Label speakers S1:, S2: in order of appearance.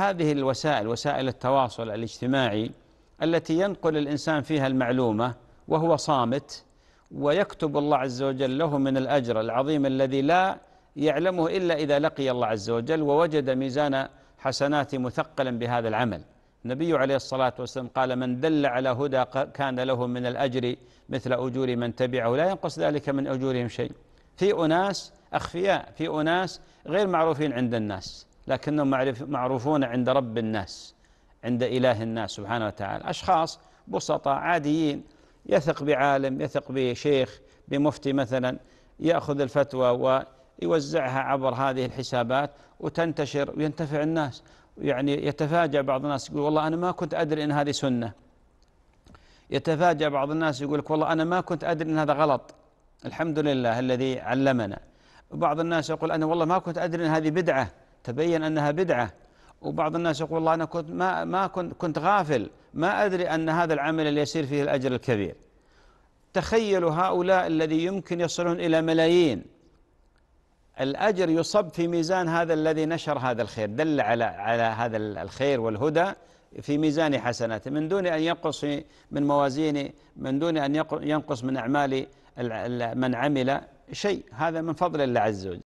S1: هذه الوسائل وسائل التواصل الاجتماعي التي ينقل الانسان فيها المعلومه وهو صامت ويكتب الله عز وجل له من الاجر العظيم الذي لا يعلمه الا اذا لقي الله عز وجل ووجد ميزان حسناته مثقلا بهذا العمل. النبي عليه الصلاه والسلام قال من دل على هدى كان له من الاجر مثل اجور من تبعه لا ينقص ذلك من اجورهم شيء. في اناس اخفياء، في اناس غير معروفين عند الناس. لكنهم معروفون عند رب الناس عند إله الناس سبحانه وتعالى أشخاص بسطاء عاديين يثق بعالم يثق بشيخ بمفتي مثلا يأخذ الفتوى ويوزعها عبر هذه الحسابات وتنتشر وينتفع الناس يعني يتفاجأ بعض الناس يقول والله أنا ما كنت أدري أن هذه سنة يتفاجأ بعض الناس يقول لك والله أنا ما كنت أدري أن هذا غلط الحمد لله الذي علمنا وبعض الناس يقول أنا والله ما كنت أدري أن هذه بدعة تبين أنها بدعة وبعض الناس يقول والله أنا كنت ما, ما كنت, كنت غافل ما أدري أن هذا العمل اللي يصير فيه الأجر الكبير تخيلوا هؤلاء الذي يمكن يصلون إلى ملايين الأجر يصب في ميزان هذا الذي نشر هذا الخير دل على على هذا الخير والهدى في ميزان حسناته من دون أن ينقص من موازين من دون أن ينقص من أعمال من عمل شيء هذا من فضل الله عز وجل